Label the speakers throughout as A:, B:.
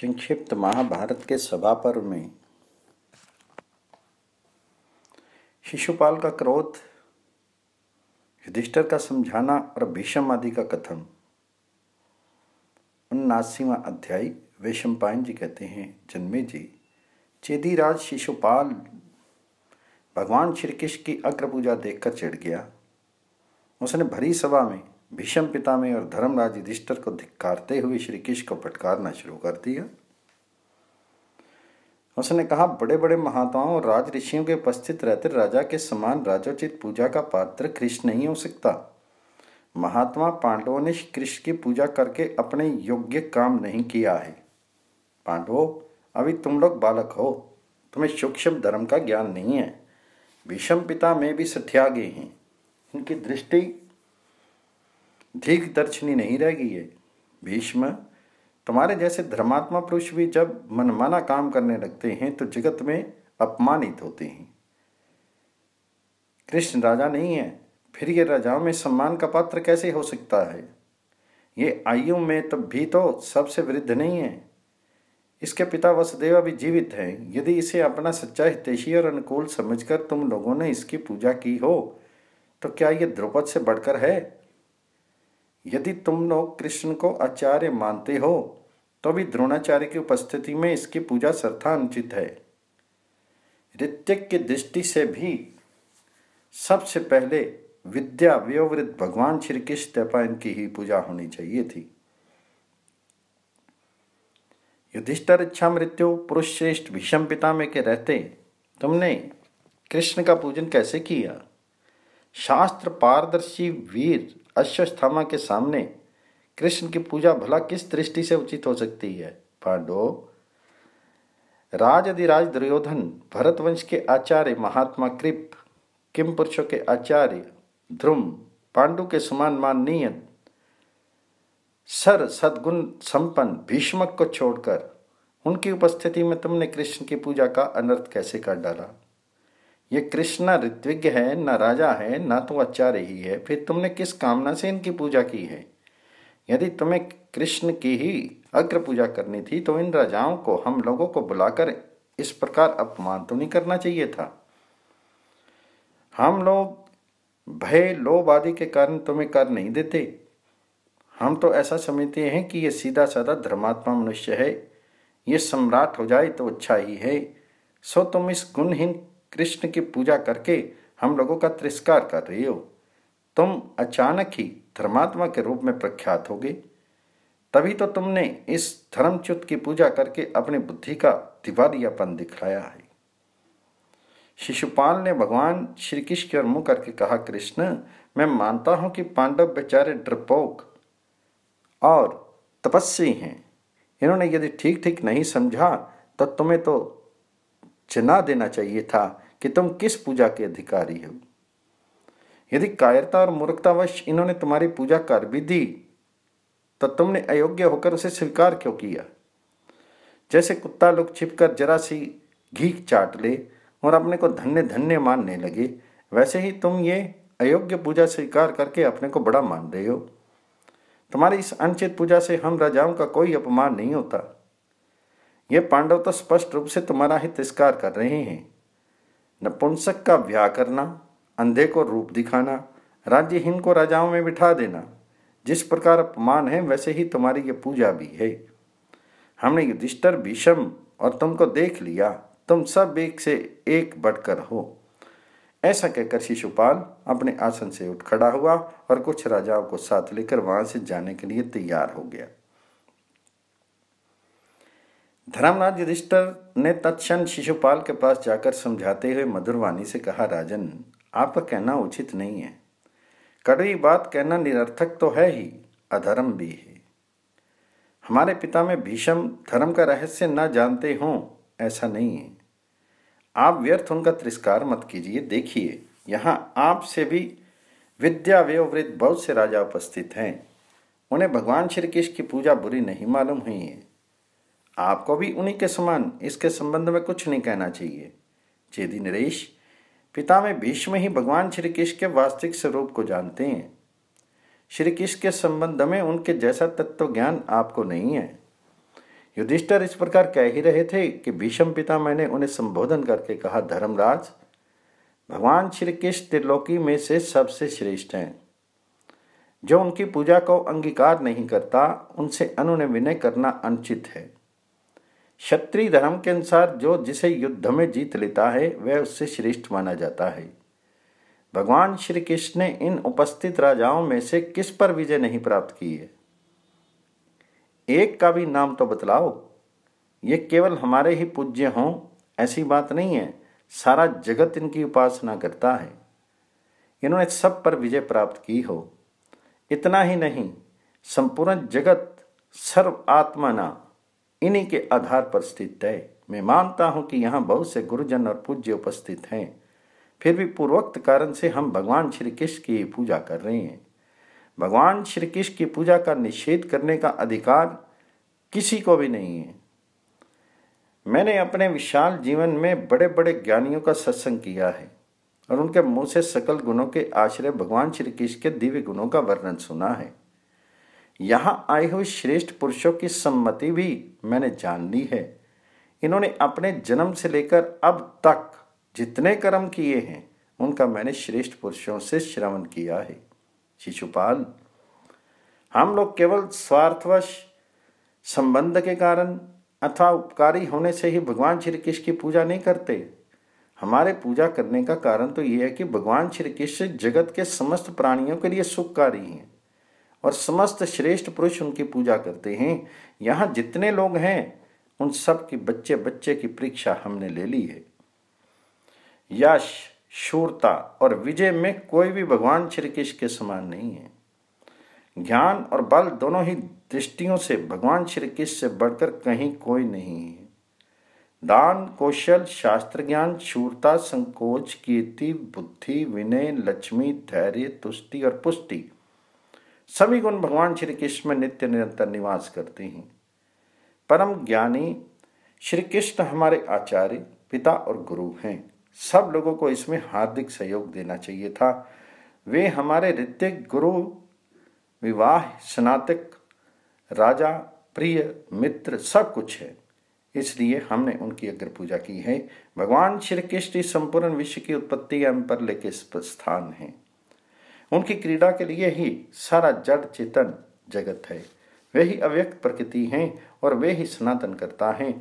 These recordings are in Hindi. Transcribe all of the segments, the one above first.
A: संक्षिप्त महाभारत के सभा पर्व में शिशुपाल का क्रोध युधिष्ठर का समझाना और भीषम आदि का कथन उन्नासीवा अध्याय वैशंपायन जी कहते हैं जन्मे जी चेदीराज शिशुपाल भगवान श्री कृष्ण की अग्र पूजा देखकर चढ़ गया उसने भरी सभा में भीषम पितामह और धर्मराज युधिष्ठर को धिक्कारते हुए श्री कृष्ण को फटकारना शुरू कर दिया उसने कहा बड़े बड़े महात्माओं और राज ऋषियों के उपस्थित रहते राजा के समान राजोचित पूजा का पात्र कृष्ण नहीं हो सकता महात्मा पांडवों ने कृष्ण की पूजा करके अपने योग्य काम नहीं किया है पांडवों अभी तुम लोग बालक हो तुम्हें सूक्ष्म धर्म का ज्ञान नहीं है भीषम पिता में भी सठ्यागे हैं इनकी दृष्टि ठीक दर्शनी नहीं रह गई है भीष्म तुम्हारे जैसे धर्मात्मा पुरुष भी जब मनमाना काम करने लगते हैं तो जगत में अपमानित होते हैं कृष्ण राजा नहीं है फिर ये राजाओं में सम्मान का पात्र कैसे हो सकता है ये आयु में तब भी तो सबसे वृद्ध नहीं है इसके पिता वसुदेवा भी जीवित हैं यदि इसे अपना सच्चा हितेशी और अनुकूल समझकर तुम लोगों ने इसकी पूजा की हो तो क्या ये द्रौपद से बढ़कर है यदि तुम लोग कृष्ण को आचार्य मानते हो तो भी द्रोणाचार्य की उपस्थिति में इसकी पूजा श्रद्धा अनुचित है ऋतिक की दृष्टि से भी सबसे पहले विद्या व्यवृत भगवान श्री कृष्ण तैपा की ही पूजा होनी चाहिए थी युधिष्ठर इच्छा मृत्यु पुरुष श्रेष्ठ भीषम पिता में के रहते तुमने कृष्ण का पूजन कैसे किया शास्त्र पारदर्शी वीर अश्वस्थामा के सामने कृष्ण की पूजा भला किस दृष्टि से उचित हो सकती है पांडो अधिराज दुर्योधन भरतवंश के आचार्य महात्मा कृप किम पुरुषों के आचार्य ध्रुम पांडु के समान माननीय सर सदगुण संपन्न भीष्मक को छोड़कर उनकी उपस्थिति में तुमने कृष्ण की पूजा का अनर्थ कैसे कर डाला ये कृष्ण ऋत्विज्ञ है न राजा है न तो अच्छा रही है फिर तुमने किस कामना से इनकी पूजा की है यदि तुम्हें कृष्ण की ही अग्र पूजा करनी थी तो इन राजाओं को हम लोगों को बुलाकर इस प्रकार अपमान तो नहीं करना चाहिए था हम लोग भय लोभ आदि के कारण तुम्हें कर नहीं देते हम तो ऐसा समझते हैं कि ये सीधा साधा धर्मात्मा मनुष्य है ये सम्राट हो जाए तो अच्छा ही है सो तुम इस गुणहीन कृष्ण की पूजा करके हम लोगों का तिरस्कार कर रही हो तुम अचानक ही धर्मात्मा के रूप में प्रख्यात होगे तभी तो तुमने इस धर्मच्युत की पूजा करके अपनी बुद्धि का दिवालियापन दिखाया है शिशुपाल ने भगवान श्री कृष्ण की ओर मुँह करके कहा कृष्ण मैं मानता हूँ कि पांडव बेचारे डरपोक और तपस्वी हैं इन्होंने यदि ठीक ठीक नहीं समझा तो तुम्हें तो जना देना चाहिए था कि तुम किस पूजा के अधिकारी हो यदि कायरता और मूर्खतावश इन्होंने तुम्हारी पूजा कर भी दी तो तुमने अयोग्य होकर उसे स्वीकार क्यों किया जैसे कुत्ता लोग छिपकर जरा सी घी चाट ले और अपने को धन्य धन्य मानने लगे वैसे ही तुम ये अयोग्य पूजा स्वीकार करके अपने को बड़ा मान रहे हो तुम्हारी इस अनचित पूजा से हम राजाओं का कोई अपमान नहीं होता ये पांडव तो स्पष्ट रूप से तुम्हारा ही तिरस्कार कर रहे हैं नपुंसक का व्याह करना अंधे को रूप दिखाना राज्यहीन को राजाओं में बिठा देना जिस प्रकार अपमान है वैसे ही तुम्हारी ये पूजा भी है हमने युधिष्ठर भीषम और तुमको देख लिया तुम सब एक से एक बढ़कर हो ऐसा कहकर शिशुपाल अपने आसन से उठ खड़ा हुआ और कुछ राजाओं को साथ लेकर वहां से जाने के लिए तैयार हो गया धर्मनाथ युधिष्ठर ने तत्क्षण शिशुपाल के पास जाकर समझाते हुए मधुरवाणी से कहा राजन आपका कहना उचित नहीं है कड़वी बात कहना निरर्थक तो है ही अधर्म भी है हमारे पिता में भीषम धर्म का रहस्य न जानते हों ऐसा नहीं है आप व्यर्थ उनका तिरस्कार मत कीजिए देखिए यहाँ आपसे भी विद्या व्यवृत्त बहुत से राजा उपस्थित हैं उन्हें भगवान श्री कृष्ण की पूजा बुरी नहीं मालूम हुई है आपको भी उन्हीं के समान इसके संबंध में कुछ नहीं कहना चाहिए चेदी नरेश पिता में भीष्म ही भगवान श्री कृष्ण के वास्तविक स्वरूप को जानते हैं श्री कृष्ण के संबंध में उनके जैसा तत्व ज्ञान आपको नहीं है युधिष्ठर इस प्रकार कह ही रहे थे कि भीष्म पिता मैंने उन्हें संबोधन करके कहा धर्मराज भगवान श्री कृष्ण त्रिलोकी में से सबसे श्रेष्ठ हैं जो उनकी पूजा को अंगीकार नहीं करता उनसे अनुन विनय करना अनुचित है क्षत्रिय धर्म के अनुसार जो जिसे युद्ध में जीत लेता है वह उससे श्रेष्ठ माना जाता है भगवान श्री कृष्ण ने इन उपस्थित राजाओं में से किस पर विजय नहीं प्राप्त की है एक का भी नाम तो बतलाओ ये केवल हमारे ही पूज्य हों ऐसी बात नहीं है सारा जगत इनकी उपासना करता है इन्होंने सब पर विजय प्राप्त की हो इतना ही नहीं संपूर्ण जगत सर्व आत्मा ना इन्हीं के आधार पर स्थित है मैं मानता हूं कि यहाँ बहुत से गुरुजन और पूज्य उपस्थित हैं फिर भी पूर्वोक्त कारण से हम भगवान श्री कृष्ण की पूजा कर रहे हैं भगवान श्री कृष्ण की पूजा का निषेध करने का अधिकार किसी को भी नहीं है मैंने अपने विशाल जीवन में बड़े बड़े ज्ञानियों का सत्संग किया है और उनके मुंह से सकल गुणों के आश्रय भगवान श्री कृष्ण के दिव्य गुणों का वर्णन सुना है यहाँ आए हुए श्रेष्ठ पुरुषों की सम्मति भी मैंने जान ली है इन्होंने अपने जन्म से लेकर अब तक जितने कर्म किए हैं उनका मैंने श्रेष्ठ पुरुषों से श्रवण किया है शिशुपाल हम लोग केवल स्वार्थवश संबंध के कारण अथवा उपकारी होने से ही भगवान श्री कृष्ण की पूजा नहीं करते हमारे पूजा करने का कारण तो ये है कि भगवान श्री कृष्ण जगत के समस्त प्राणियों के लिए सुखकारी हैं और समस्त श्रेष्ठ पुरुष उनकी पूजा करते हैं यहाँ जितने लोग हैं उन सब की बच्चे बच्चे की परीक्षा हमने ले ली है यश शूरता और विजय में कोई भी भगवान श्री कृष्ण के समान नहीं है ज्ञान और बल दोनों ही दृष्टियों से भगवान श्री कृष्ण से बढ़कर कहीं कोई नहीं है दान कौशल शास्त्र ज्ञान शूरता संकोच कीर्ति बुद्धि विनय लक्ष्मी धैर्य तुष्टि और पुष्टि सभी गुण भगवान श्री कृष्ण में नित्य निरंतर निवास करते हैं परम ज्ञानी श्री कृष्ण हमारे आचार्य पिता और गुरु हैं सब लोगों को इसमें हार्दिक सहयोग देना चाहिए था वे हमारे ऋतिक गुरु विवाह स्नातक राजा प्रिय मित्र सब कुछ है इसलिए हमने उनकी अग्र पूजा की है भगवान श्री कृष्ण संपूर्ण विश्व की उत्पत्ति एवं पर लेके स्थान है उनकी क्रीड़ा के लिए ही सारा जड़ चेतन जगत है वे ही अव्यक्त प्रकृति हैं और वे ही सनातन करता हैं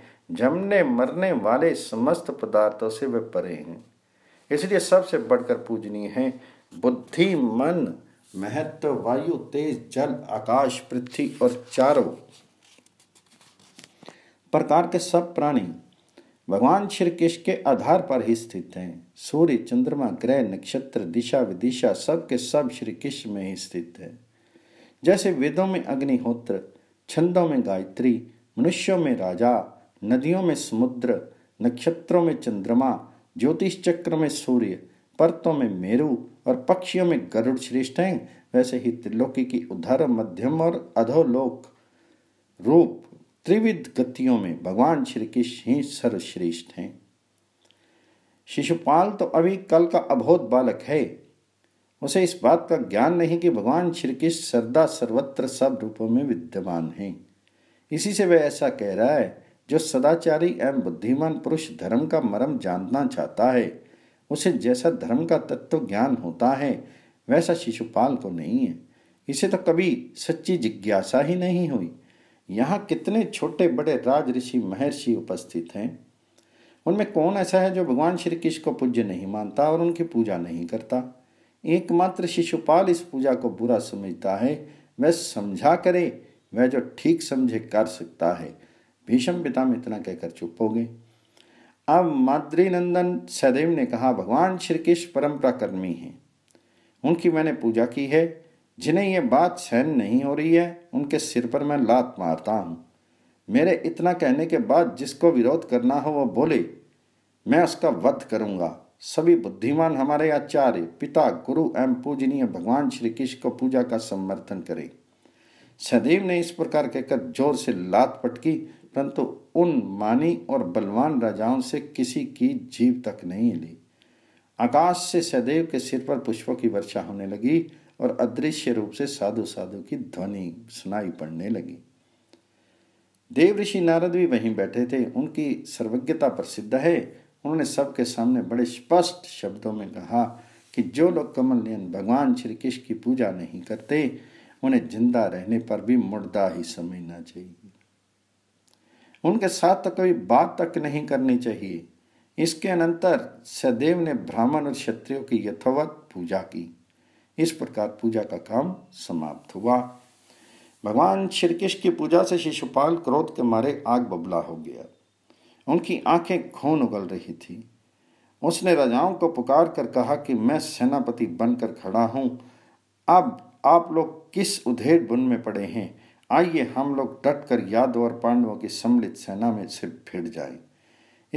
A: जमने मरने वाले समस्त पदार्थों से वे परे हैं इसलिए सबसे बढ़कर पूजनीय हैं बुद्धि मन महत्व वायु तेज जल आकाश पृथ्वी और चारों प्रकार के सब प्राणी भगवान श्री कृष्ण के आधार पर ही स्थित हैं सूर्य चंद्रमा ग्रह नक्षत्र दिशा विदिशा सब के सब श्री कृष्ण में ही स्थित है जैसे वेदों में अग्निहोत्र छंदों में गायत्री मनुष्यों में राजा नदियों में समुद्र नक्षत्रों में चंद्रमा ज्योतिष चक्र में सूर्य परतों में मेरु और पक्षियों में गरुड़ श्रेष्ठ हैं वैसे ही त्रिलोकी की उधर मध्यम और अधोलोक रूप त्रिविध गतियों में भगवान श्री कृष्ण ही सर्वश्रेष्ठ हैं शिशुपाल तो अभी कल का अबोध बालक है उसे इस बात का ज्ञान नहीं कि भगवान श्री कृष्ण श्रद्धा सर्वत्र सब रूपों में विद्यमान हैं इसी से वह ऐसा कह रहा है जो सदाचारी एवं बुद्धिमान पुरुष धर्म का मरम जानना चाहता है उसे जैसा धर्म का तत्व ज्ञान होता है वैसा शिशुपाल को नहीं है इसे तो कभी सच्ची जिज्ञासा ही नहीं हुई यहाँ कितने छोटे बड़े राज ऋषि महर्षि उपस्थित हैं उनमें कौन ऐसा है जो भगवान श्री कृष्ण को पूज्य नहीं मानता और उनकी पूजा नहीं करता एकमात्र शिशुपाल इस पूजा को बुरा समझता है वह समझा करे वह जो ठीक समझे कर सकता है भीषम पिताम इतना कहकर चुप हो गए अब माद्रीनंदन सदैव ने कहा भगवान श्री कृष्ण परम्परा कर्मी हैं उनकी मैंने पूजा की है जिन्हें ये बात सहन नहीं हो रही है उनके सिर पर मैं लात मारता हूँ मेरे इतना कहने के बाद जिसको विरोध करना हो वह बोले मैं उसका वध करूंगा सभी बुद्धिमान हमारे आचार्य पिता गुरु एवं पूजनीय भगवान श्री कृष्ण को पूजा का समर्थन करें सदैव ने इस प्रकार कहकर जोर से लात पटकी परंतु उन मानी और बलवान राजाओं से किसी की जीव तक नहीं ली आकाश से सदैव के सिर पर पुष्पों की वर्षा होने लगी और अदृश्य रूप से साधु साधु की ध्वनि सुनाई पड़ने लगी देव ऋषि नारद भी वहीं बैठे थे उनकी सर्वज्ञता प्रसिद्ध है उन्होंने सबके सामने बड़े स्पष्ट शब्दों में कहा कि जो लोग नयन भगवान श्री कृष्ण की पूजा नहीं करते उन्हें जिंदा रहने पर भी मुर्दा ही समझना चाहिए उनके साथ तो कोई बात तक नहीं करनी चाहिए इसके अनंतर सदैव ने ब्राह्मण और क्षत्रियों की यथोवत पूजा की इस प्रकार पूजा का काम समाप्त हुआ भगवान श्रीकृष्ण की पूजा से शिशुपाल क्रोध के मारे आग बबला हो गया उनकी आंखें खून उगल रही थी उसने राजाओं को पुकार कर कहा कि मैं सेनापति बनकर खड़ा हूं अब आप लोग किस उधेड़ बुन में पड़े हैं आइए हम लोग डट कर यादव और पांडवों की सम्मिलित सेना में सिर फिर जाए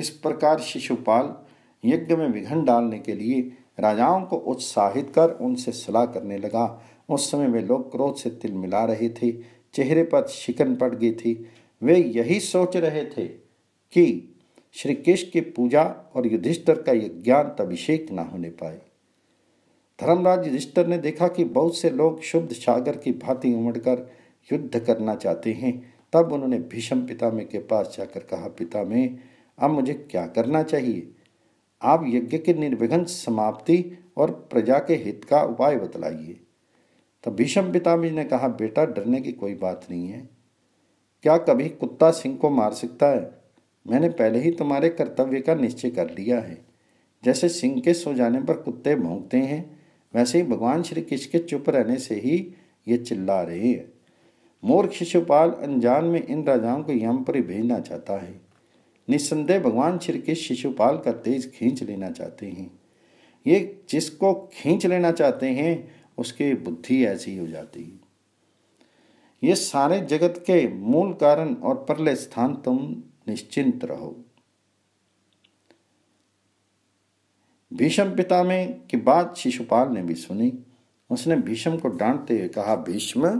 A: इस प्रकार शिशुपाल यज्ञ में विघन डालने के लिए राजाओं को उत्साहित कर उनसे सलाह करने लगा उस समय वे लोग क्रोध से तिल मिला रहे थे चेहरे पर शिकन पड़ गई थी वे यही सोच रहे थे कि श्री कृष्ण की पूजा और युधिष्ठर का यज्ञांत अभिषेक ना होने पाए धर्मराज युधिष्ठर ने देखा कि बहुत से लोग शुद्ध सागर की भांति उमड़कर युद्ध करना चाहते हैं तब उन्होंने भीषम पितामह के पास जाकर कहा पितामह अब मुझे क्या करना चाहिए आप यज्ञ के निर्विघ्न समाप्ति और प्रजा के हित का उपाय बतलाइए तो भीषम पितामह ने कहा बेटा डरने की कोई बात नहीं है क्या कभी कुत्ता सिंह को मार सकता है मैंने पहले ही तुम्हारे कर्तव्य का निश्चय कर लिया है जैसे सिंह के सो जाने पर कुत्ते भोंकते हैं वैसे ही भगवान श्री कृष्ण के चुप रहने से ही ये चिल्ला रहे हैं मूर्ख शिशुपाल अनजान में इन राजाओं को यम पर भेजना चाहता है निस्संदेह भगवान श्री कृष्ण शिशुपाल का तेज खींच लेना चाहते हैं ये जिसको खींच लेना चाहते हैं उसकी बुद्धि ऐसी हो जाती है ये सारे जगत के मूल कारण और परले स्थान तुम निश्चिंत रहो भीषम पिता में की बात शिशुपाल ने भी सुनी उसने भीषम को डांटते हुए कहा भीष्म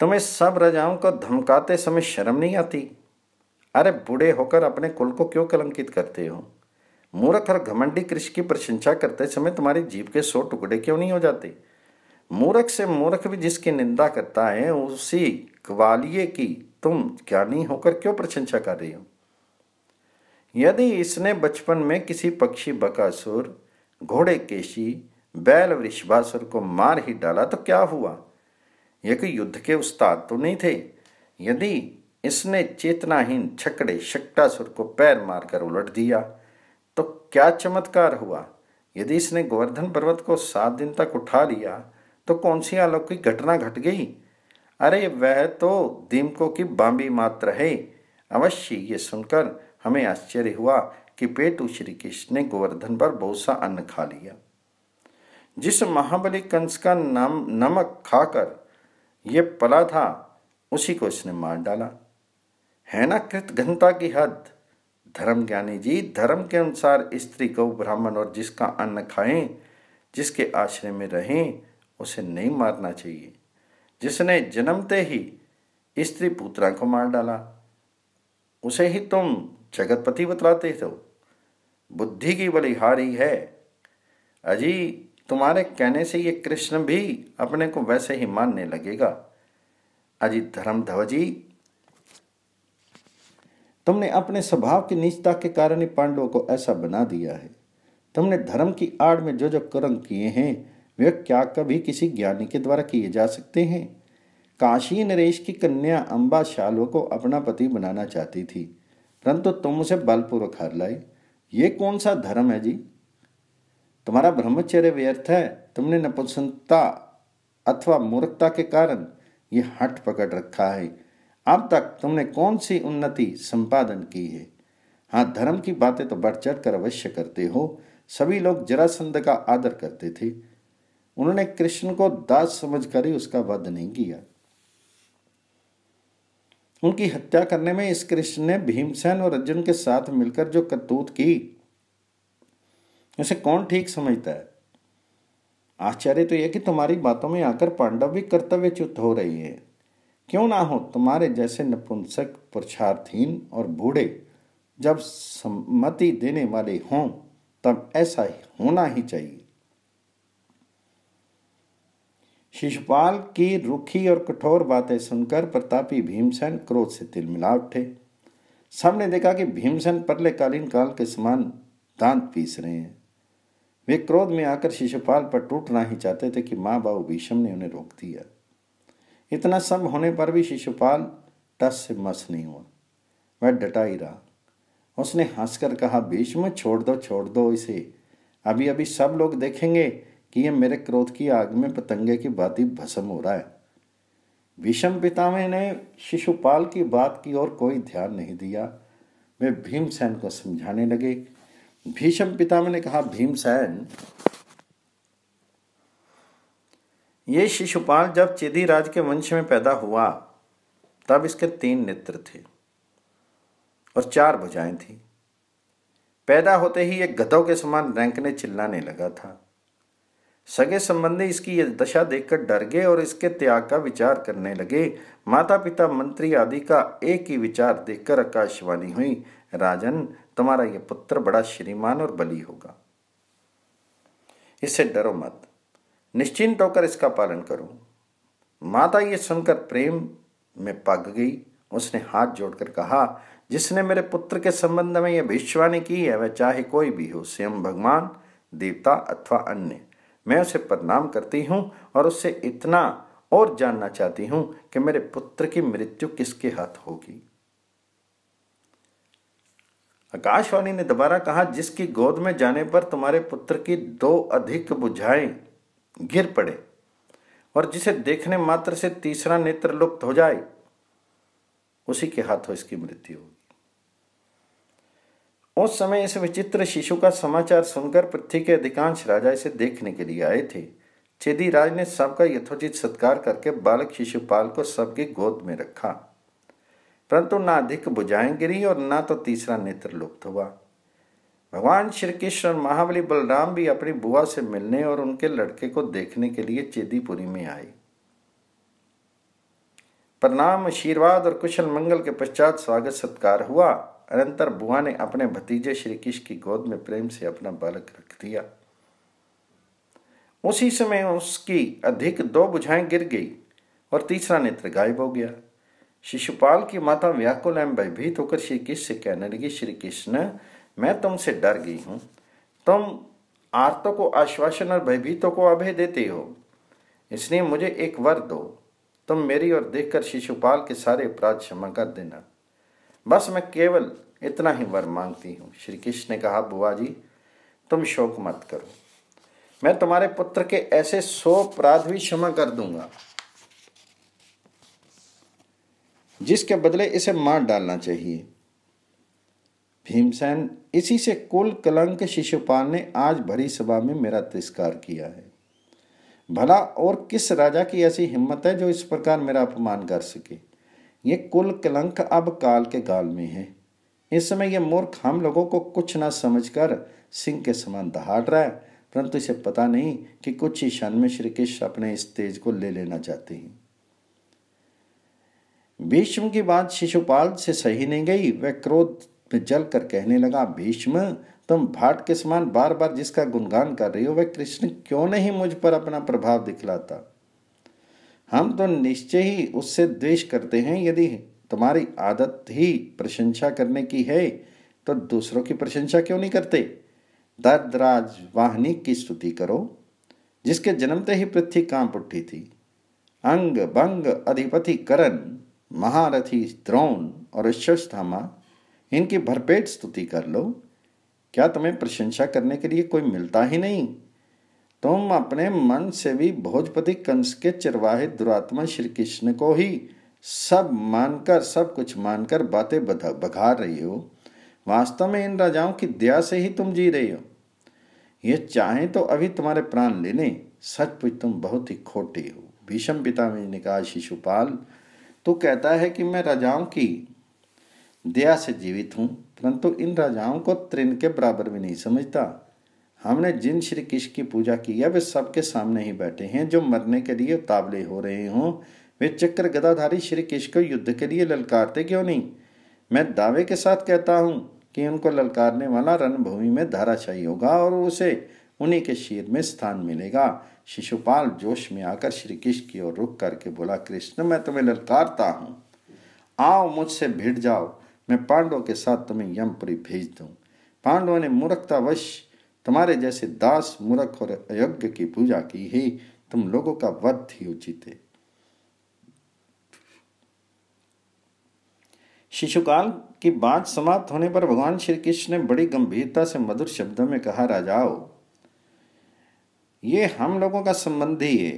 A: तुम्हें सब राजाओं को धमकाते समय शर्म नहीं आती अरे बूढ़े होकर अपने कुल को क्यों कलंकित करते हो मूर्ख और घमंडी कृषि की प्रशंसा करते समय तुम्हारी जीव के सौ टुकड़े क्यों नहीं हो जाते मूर्ख से मूर्ख भी जिसकी निंदा करता है उसी ग्वालिये की तुम ज्ञानी होकर क्यों प्रशंसा कर रही हो यदि इसने बचपन में किसी पक्षी बकासुर घोड़े केशी बैल वृषभासुर को मार ही डाला तो क्या हुआ यह कोई युद्ध के उस्ताद तो नहीं थे यदि इसने चेतनाहीन छकड़े शक्टासुर को पैर मारकर उलट दिया तो क्या चमत्कार हुआ यदि इसने गोवर्धन पर्वत को सात दिन तक उठा लिया तो कौन सी अलौकिक घटना घट गई अरे वह तो दीमकों की बांबी मात्र है अवश्य ये सुनकर हमें आश्चर्य हुआ कि पेटू श्री कृष्ण ने गोवर्धन पर बहुत सा अन्न खा लिया जिस महाबली कंस का नाम नमक खाकर ये पला था उसी को इसने मार डाला है ना कृत घनता की हद धर्म ज्ञानी जी धर्म के अनुसार स्त्री को ब्राह्मण और जिसका अन्न खाएं जिसके आश्रय में रहें उसे नहीं मारना चाहिए जिसने जन्मते ही स्त्री पुत्रा को मार डाला उसे ही तुम जगतपति बतलाते हो बुद्धि की बलिहारी है अजी तुम्हारे कहने से ये कृष्ण भी अपने को वैसे ही मानने लगेगा अजी धर्म धवजी तुमने अपने स्वभाव की निचता के कारण ही पांडवों को ऐसा बना दिया है तुमने धर्म की आड़ में जो जो कर्म किए हैं वे क्या कभी किसी ज्ञानी के द्वारा किए जा सकते हैं काशी नरेश की कन्या अम्बा शालो को अपना पति बनाना चाहती थी परंतु तुम उसे बलपूर्वक हार लाए ये कौन सा धर्म है जी तुम्हारा ब्रह्मचर्य व्यर्थ है तुमने नपुंसकता अथवा मूर्खता के कारण यह हट पकड़ रखा है अब तक तुमने कौन सी उन्नति संपादन की है हाँ धर्म की बातें तो बढ़ चढ़ कर अवश्य करते हो सभी लोग जरासंध का आदर करते थे उन्होंने कृष्ण को दास समझकर ही उसका वध नहीं किया उनकी हत्या करने में इस कृष्ण ने भीमसेन और अर्जुन के साथ मिलकर जो करतूत की उसे कौन ठीक समझता है आश्चर्य तो यह कि तुम्हारी बातों में आकर पांडव भी च्युत हो रही है क्यों ना हो तुम्हारे जैसे नपुंसक पुरुषार्थहीन और बूढ़े जब सम्मति देने वाले हों तब ऐसा ही होना ही चाहिए शिशुपाल की रुखी और कठोर बातें सुनकर प्रतापी भीमसेन क्रोध से तिलमिला उठे सबने देखा कि भीमसेन परले कालीन काल के समान दांत पीस रहे हैं वे क्रोध में आकर शिशुपाल पर टूटना ही चाहते थे कि माँ बाबू भीषम ने उन्हें रोक दिया इतना सब होने पर भी शिशुपाल टस से मस नहीं हुआ वह डटा ही रहा उसने हंसकर कहा भीष्म छोड़ दो छोड़ दो इसे अभी अभी सब लोग देखेंगे कि यह मेरे क्रोध की आग में पतंगे की बाती भस्म हो रहा है विषम पितामे ने शिशुपाल की बात की ओर कोई ध्यान नहीं दिया वे भीमसेन को समझाने लगे भीषम पितामे ने कहा भीमसेन ये शिशुपाल जब राज के वंश में पैदा हुआ तब इसके तीन नेत्र थे और चार भुजाएं थी पैदा होते ही एक गधों के समान रैंकने चिल्लाने लगा था सगे संबंधी इसकी ये दशा देखकर डर गए और इसके त्याग का विचार करने लगे माता पिता मंत्री आदि का एक ही विचार देखकर आकाशवाणी हुई राजन तुम्हारा यह पुत्र बड़ा श्रीमान और बली होगा इससे डरो मत निश्चिंत होकर इसका पालन करूं माता ये सुनकर प्रेम में पग गई उसने हाथ जोड़कर कहा जिसने मेरे पुत्र के संबंध में यह भविष्यवाणी की है वह चाहे कोई भी हो स्वयं भगवान देवता अथवा अन्य मैं उसे प्रणाम करती हूं और उससे इतना और जानना चाहती हूं कि मेरे पुत्र की मृत्यु किसके हाथ होगी आकाशवाणी ने दोबारा कहा जिसकी गोद में जाने पर तुम्हारे पुत्र की दो अधिक बुझाएं गिर पड़े और जिसे देखने मात्र से तीसरा नेत्र लुप्त हो जाए उसी के हाथों इसकी मृत्यु होगी उस समय इस विचित्र शिशु का समाचार सुनकर पृथ्वी के अधिकांश राजा इसे देखने के लिए आए थे चेदी राज ने सबका यथोचित सत्कार करके बालक शिशुपाल को सबकी गोद में रखा परंतु ना अधिक बुझाएं गिरी और ना तो तीसरा नेत्र लुप्त हुआ भगवान श्री कृष्ण और महाबली बलराम भी अपनी बुआ से मिलने और उनके लड़के को देखने के लिए चेदीपुरी में आए प्रणाम आशीर्वाद और कुशल मंगल के पश्चात स्वागत सत्कार हुआ अनंतर बुआ ने अपने भतीजे श्री कृष्ण की गोद में प्रेम से अपना बालक रख दिया उसी समय उसकी अधिक दो बुझाएं गिर गई और तीसरा नेत्र गायब हो गया शिशुपाल की माता व्याकुल एम भयभीत होकर श्री कृष्ण से कहने लगी श्री कृष्ण मैं तुमसे डर गई हूं तुम आर्तों को आश्वासन और भयभीतों को अभय देते हो इसलिए मुझे एक वर दो तुम मेरी ओर देखकर शिशुपाल के सारे अपराध क्षमा कर देना बस मैं केवल इतना ही वर मांगती हूँ श्री कृष्ण ने कहा बुआ जी तुम शोक मत करो मैं तुम्हारे पुत्र के ऐसे सौ अपराध भी क्षमा कर दूंगा जिसके बदले इसे मार डालना चाहिए भीमसेन इसी से कुल कलंक शिशुपाल ने आज भरी सभा में मेरा तिरस्कार किया है भला और किस राजा की ऐसी हिम्मत है जो इस प्रकार मेरा अपमान कर सके ये कुल कलंक अब काल के काल में है इस समय यह मूर्ख हम लोगों को कुछ ना समझकर सिंह के समान दहाड़ रहा है परंतु इसे पता नहीं कि कुछ ही क्षण में श्री कृष्ण अपने इस तेज को ले लेना चाहते हैं भीष्म की बात शिशुपाल से सही नहीं गई वह क्रोध पे जल कर कहने लगा भीष्म तुम भाट के समान बार बार जिसका गुणगान कर रही हो वह कृष्ण क्यों नहीं मुझ पर अपना प्रभाव दिखलाता हम तो निश्चय ही उससे द्वेष करते हैं यदि तुम्हारी आदत ही प्रशंसा करने की है तो दूसरों की प्रशंसा क्यों नहीं करते दर्दराज वाहनी की स्तुति करो जिसके जन्मते ही पृथ्वी कांप उठी थी अंग बंग अधिपति करण महारथी द्रोण और अश्वस्थामा इनकी भरपेट स्तुति कर लो क्या तुम्हें प्रशंसा करने के लिए कोई मिलता ही नहीं तुम अपने मन से भी भोजपति कंस के चरवाहे दुरात्मा श्री कृष्ण को ही सब मानकर सब कुछ मानकर बातें बघार रही हो वास्तव में इन राजाओं की दया से ही तुम जी रहे हो ये चाहे तो अभी तुम्हारे प्राण लेने लें सचमुच तुम बहुत ही खोटे हो भीषम पिता ने कहा शिशुपाल तू कहता है कि मैं राजाओं की दया से जीवित हूँ परंतु इन राजाओं को तृण के बराबर भी नहीं समझता हमने जिन श्री कृष्ण की पूजा की है वे सबके सामने ही बैठे हैं जो मरने के लिए उतावले हो रहे हों वे चक्र गदाधारी श्री कृष्ण को युद्ध के लिए ललकारते क्यों नहीं मैं दावे के साथ कहता हूँ कि उनको ललकारने वाला रणभूमि में धाराशाही होगा और उसे उन्हीं के शीर में स्थान मिलेगा शिशुपाल जोश में आकर श्री कृष्ण की ओर रुक करके बोला कृष्ण मैं तुम्हें ललकारता हूँ आओ मुझसे भिड़ जाओ मैं पांडवों के साथ तुम्हें यमपुरी भेज दूँ पांडवों ने मूर्खतावश तुम्हारे जैसे दास मूर्ख और अयोग्य की पूजा की ही तुम लोगों का वध ही उचित है शिशुकाल की बात समाप्त होने पर भगवान श्री कृष्ण ने बड़ी गंभीरता से मधुर शब्दों में कहा राजाओ ये हम लोगों का संबंधी है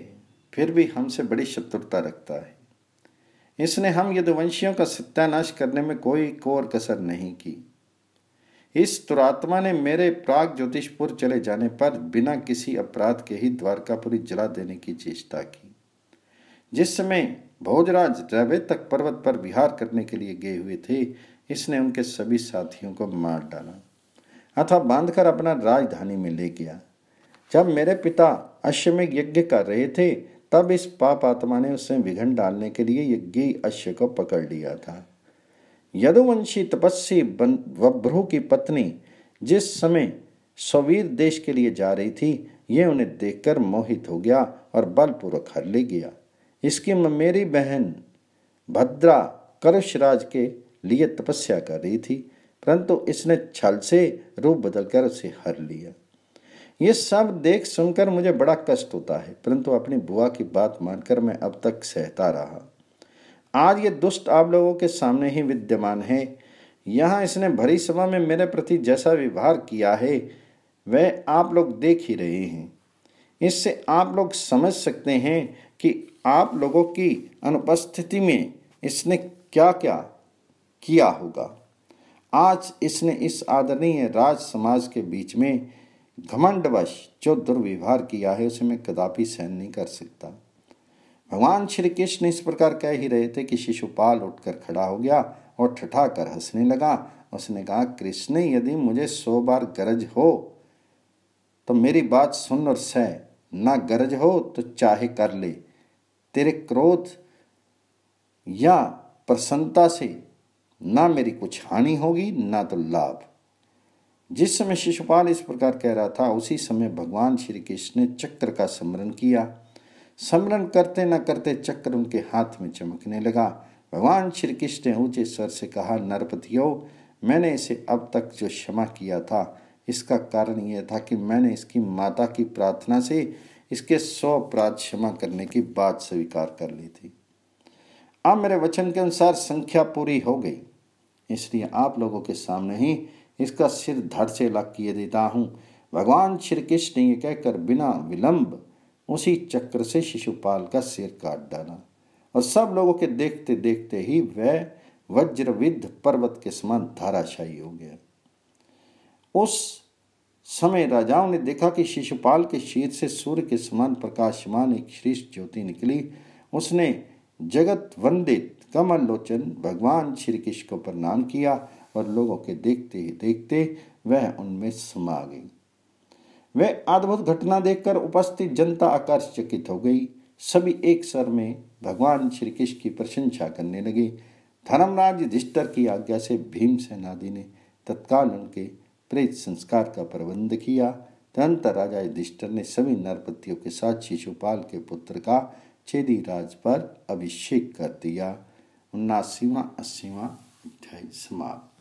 A: फिर भी हमसे बड़ी शत्रुता रखता है इसने हम यदुवंशियों का सत्यानाश करने में कोई कोर कसर नहीं की इस तुरात्मा ने मेरे प्राग ज्योतिषपुर चले जाने पर बिना किसी अपराध के ही द्वारकापुरी जला देने की चेष्टा की जिस समय भोजराज रवे तक पर्वत पर विहार करने के लिए गए हुए थे इसने उनके सभी साथियों को मार डाला अथवा बांधकर अपना राजधानी में ले गया जब मेरे पिता अश्वमेघ यज्ञ कर रहे थे तब इस पाप आत्मा ने उसमें विघन डालने के लिए यज्ञ अश्य को पकड़ लिया था यदुवंशी तपस्वी वभ्रु की पत्नी जिस समय सवीर देश के लिए जा रही थी ये उन्हें देखकर मोहित हो गया और बलपूर्वक हर ले गया इसकी मेरी बहन भद्रा करशराज के लिए तपस्या कर रही थी परंतु इसने छल से रूप बदलकर उसे हर लिया ये सब देख सुनकर मुझे बड़ा कष्ट होता है परंतु अपनी बुआ की बात मानकर मैं अब तक सहता रहा आज ये दुष्ट आप लोगों के सामने ही विद्यमान है यहाँ इसने भरी सभा में मेरे प्रति जैसा व्यवहार किया है वह आप लोग देख ही रहे हैं इससे आप लोग समझ सकते हैं कि आप लोगों की अनुपस्थिति में इसने क्या क्या किया होगा आज इसने इस आदरणीय राज समाज के बीच में घमंडवश जो दुर्व्यवहार किया है उसे मैं कदापि सहन नहीं कर सकता भगवान श्री कृष्ण इस प्रकार कह ही रहे थे कि शिशुपाल उठकर खड़ा हो गया और ठठा कर हंसने लगा उसने कहा कृष्ण यदि मुझे सौ बार गरज हो तो मेरी बात सुन और सह ना गरज हो तो चाहे कर ले तेरे क्रोध या प्रसन्नता से ना मेरी कुछ हानि होगी ना तो लाभ जिस समय शिशुपाल इस प्रकार कह रहा था उसी समय भगवान श्री कृष्ण ने चक्र का स्मरण किया स्मरण करते न करते चक्र उनके हाथ में चमकने लगा भगवान श्री कृष्ण ने ऊंचे स्वर से कहा नरपतियो मैंने इसे अब तक जो क्षमा किया था इसका कारण यह था कि मैंने इसकी माता की प्रार्थना से इसके सौ अपराध क्षमा करने की बात स्वीकार कर ली थी अब मेरे वचन के अनुसार संख्या पूरी हो गई इसलिए आप लोगों के सामने ही इसका सिर धड़ से लग किए देता हूँ भगवान श्री कृष्ण ये कहकर बिना विलंब उसी चक्र से शिशुपाल का सिर काट डाला और सब लोगों के देखते देखते ही वह वज्रविद्ध पर्वत के समान धाराशाही हो गया उस समय राजाओं ने देखा कि शिशुपाल के शीत से सूर्य के समान प्रकाशमान एक श्रेष्ठ ज्योति निकली उसने जगत वंदित कमल लोचन भगवान श्री कृष्ण को प्रणाम किया और लोगों के देखते ही देखते वह उनमें समा गई वह अद्भुत घटना देखकर उपस्थित जनता आकर्षचकित हो गई सभी एक सर में भगवान श्री कृष्ण की प्रशंसा करने लगे धर्मराज धिष्टर की आज्ञा से भीम आदि ने तत्काल उनके प्रेत संस्कार का प्रबंध किया तदंतर राजा युधिष्ठर ने सभी नरपतियों के साथ शिशुपाल के पुत्र का चेदी राज पर अभिषेक कर दिया उन्नासीवा अस्सीवा अध्याय समाप्त